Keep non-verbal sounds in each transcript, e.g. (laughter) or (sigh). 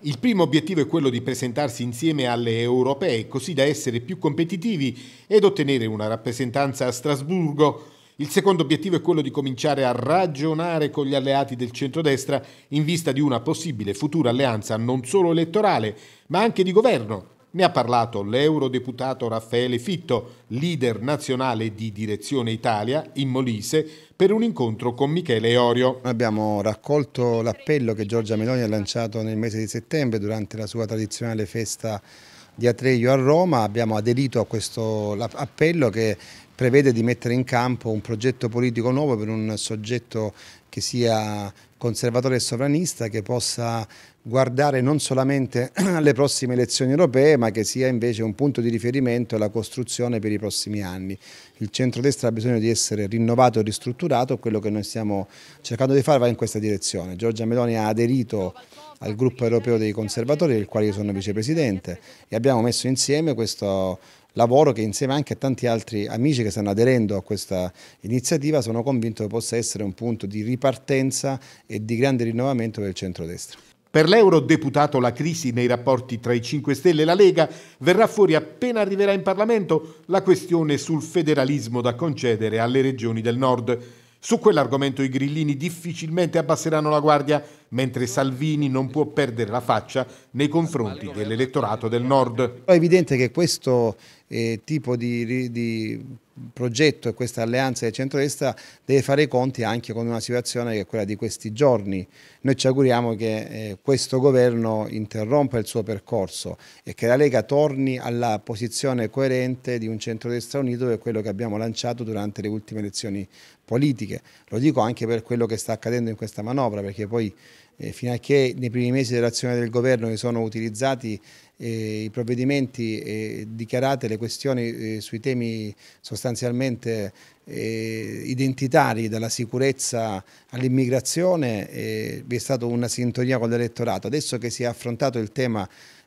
Il primo obiettivo è quello di presentarsi insieme alle europee, così da essere più competitivi ed ottenere una rappresentanza a Strasburgo. Il secondo obiettivo è quello di cominciare a ragionare con gli alleati del centrodestra in vista di una possibile futura alleanza non solo elettorale, ma anche di governo ne ha parlato l'eurodeputato Raffaele Fitto, leader nazionale di Direzione Italia, in Molise, per un incontro con Michele Orio. Abbiamo raccolto l'appello che Giorgia Meloni ha lanciato nel mese di settembre durante la sua tradizionale festa di Atreio a Roma, abbiamo aderito a questo appello che prevede di mettere in campo un progetto politico nuovo per un soggetto che sia conservatore e sovranista, che possa guardare non solamente alle (clears throat) prossime elezioni europee, ma che sia invece un punto di riferimento alla costruzione per i prossimi anni. Il centrodestra ha bisogno di essere rinnovato e ristrutturato, quello che noi stiamo cercando di fare va in questa direzione. Giorgia Meloni ha aderito al gruppo europeo dei conservatori, del quale io sono vicepresidente, e abbiamo messo insieme questo lavoro che insieme anche a tanti altri amici che stanno aderendo a questa iniziativa sono convinto che possa essere un punto di riferimento di partenza e di grande rinnovamento del centrodestra. Per l'eurodeputato la crisi nei rapporti tra i 5 Stelle e la Lega verrà fuori appena arriverà in Parlamento la questione sul federalismo da concedere alle regioni del nord. Su quell'argomento i grillini difficilmente abbasseranno la guardia mentre Salvini non può perdere la faccia nei confronti dell'elettorato del Nord. È evidente che questo eh, tipo di, di progetto e questa alleanza del centrodestra deve fare i conti anche con una situazione che è quella di questi giorni. Noi ci auguriamo che eh, questo governo interrompa il suo percorso e che la Lega torni alla posizione coerente di un centrodestra unito che è quello che abbiamo lanciato durante le ultime elezioni politiche. Lo dico anche per quello che sta accadendo in questa manovra, perché poi eh, fino a che nei primi mesi dell'azione del governo si sono utilizzati eh, i provvedimenti eh, dichiarate le questioni eh, sui temi sostanzialmente eh, identitari dalla sicurezza all'immigrazione eh, vi è stata una sintonia con l'elettorato. Adesso che si è affrontato il tema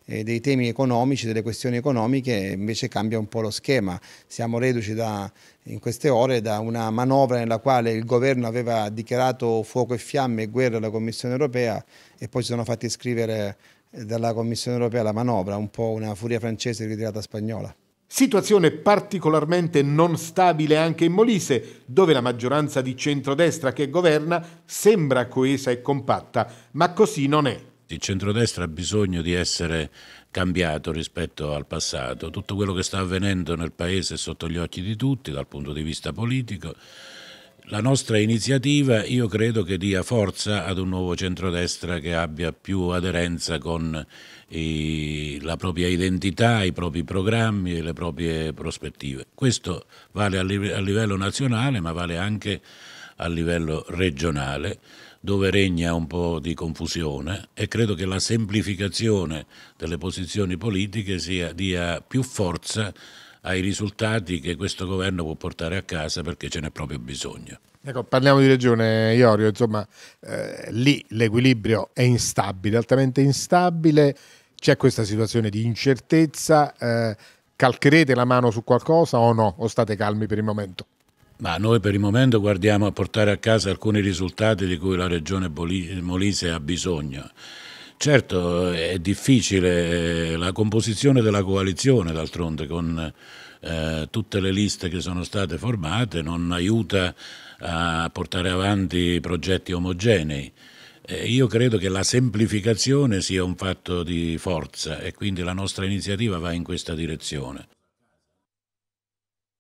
eh, dei temi economici, delle questioni economiche, invece cambia un po' lo schema. Siamo reduci da, in queste ore da una manovra nella quale il governo aveva dichiarato fuoco e fiamme e guerra alla Commissione europea e poi si sono fatti scrivere eh, dalla Commissione europea la manovra, un po' una furia francese ritirata spagnola. Situazione particolarmente non stabile anche in Molise, dove la maggioranza di centrodestra che governa sembra coesa e compatta, ma così non è il centrodestra ha bisogno di essere cambiato rispetto al passato. Tutto quello che sta avvenendo nel Paese è sotto gli occhi di tutti dal punto di vista politico. La nostra iniziativa io credo che dia forza ad un nuovo centrodestra che abbia più aderenza con i, la propria identità, i propri programmi e le proprie prospettive. Questo vale a, live, a livello nazionale ma vale anche a livello regionale dove regna un po' di confusione e credo che la semplificazione delle posizioni politiche sia, dia più forza ai risultati che questo governo può portare a casa perché ce n'è proprio bisogno. Ecco, parliamo di regione Iorio, insomma, eh, lì l'equilibrio è instabile, altamente instabile, c'è questa situazione di incertezza, eh, calcherete la mano su qualcosa o no? O state calmi per il momento? Ma noi per il momento guardiamo a portare a casa alcuni risultati di cui la regione Molise ha bisogno. Certo è difficile eh, la composizione della coalizione, d'altronde con eh, tutte le liste che sono state formate, non aiuta a portare avanti progetti omogenei. Eh, io credo che la semplificazione sia un fatto di forza e quindi la nostra iniziativa va in questa direzione.